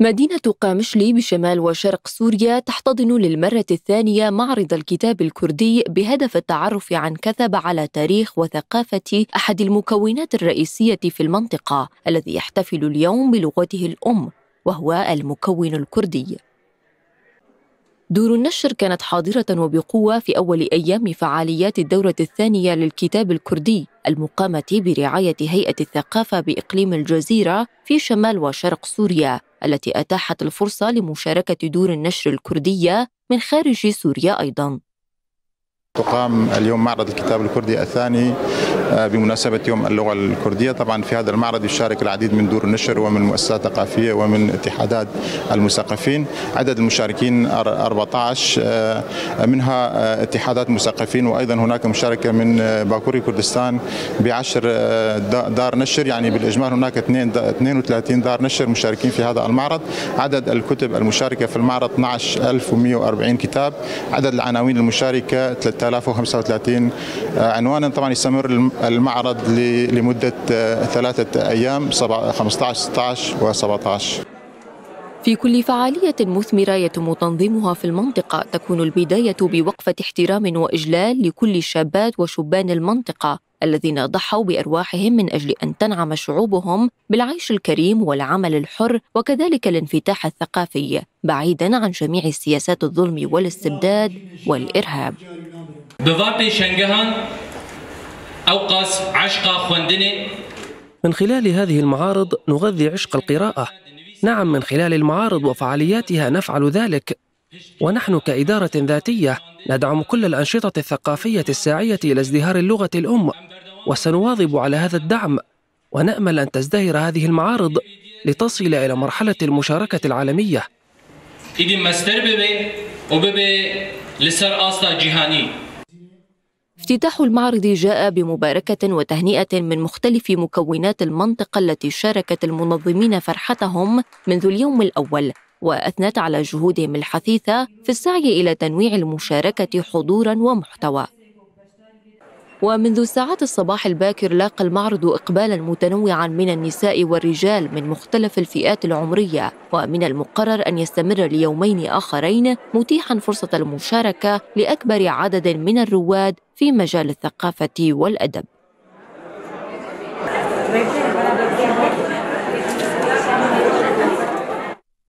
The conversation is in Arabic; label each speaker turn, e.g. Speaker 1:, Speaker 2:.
Speaker 1: مدينة قامشلي بشمال وشرق سوريا تحتضن للمرة الثانية معرض الكتاب الكردي بهدف التعرف عن كثب على تاريخ وثقافة أحد المكونات الرئيسية في المنطقة الذي يحتفل اليوم بلغته الأم وهو المكون الكردي. دور النشر كانت حاضرة وبقوة في أول أيام فعاليات الدورة الثانية للكتاب الكردي المقامة برعاية هيئة الثقافة بإقليم الجزيرة في شمال وشرق سوريا التي أتاحت الفرصة لمشاركة دور النشر الكردية من خارج سوريا أيضاً
Speaker 2: تقام اليوم معرض الكتاب الكردي الثاني آه، بمناسبة يوم اللغة الكردية طبعا في هذا المعرض يشارك العديد من دور النشر ومن مؤسسات ثقافية ومن اتحادات المثقفين عدد المشاركين 14 آه، منها آه، اتحادات مثقفين وأيضا هناك مشاركة من باكوري كردستان بعشر دار نشر يعني بالإجمال هناك 32 دار نشر مشاركين في هذا المعرض عدد الكتب المشاركة في المعرض 12140 كتاب عدد العناوين المشاركة 3035 عنوانا طبعا يستمر المعرض لمدة آه، ثلاثة أيام 15 16 و 17
Speaker 1: في كل فعالية مثمرة يتم تنظيمها في المنطقة تكون البداية بوقفة احترام وإجلال لكل الشابات وشبان المنطقة الذين ضحوا بأرواحهم من أجل أن تنعم شعوبهم بالعيش الكريم والعمل الحر وكذلك الانفتاح الثقافي بعيدا عن جميع سياسات الظلم والاستبداد والإرهاب.
Speaker 3: أوقاس عشق خوندني
Speaker 1: من خلال هذه المعارض
Speaker 3: نغذي عشق القراءة نعم من خلال المعارض وفعالياتها نفعل ذلك ونحن كإدارة ذاتية ندعم كل الأنشطة الثقافية الساعية إلى ازدهار اللغة الأم وسنواظب على هذا الدعم ونأمل أن تزدهر هذه المعارض لتصل إلى مرحلة المشاركة العالمية. إذن مستر وببي لسر أصلا جهاني
Speaker 1: افتتاح المعرض جاء بمباركة وتهنئة من مختلف مكونات المنطقة التي شاركت المنظمين فرحتهم منذ اليوم الأول وأثنت على جهودهم الحثيثة في السعي إلى تنويع المشاركة حضورا ومحتوى ومنذ ساعات الصباح الباكر لاقى المعرض إقبالا متنوعا من النساء والرجال من مختلف الفئات العمرية ومن المقرر أن يستمر ليومين آخرين متيحا فرصة المشاركة لأكبر عدد من الرواد في مجال الثقافة والأدب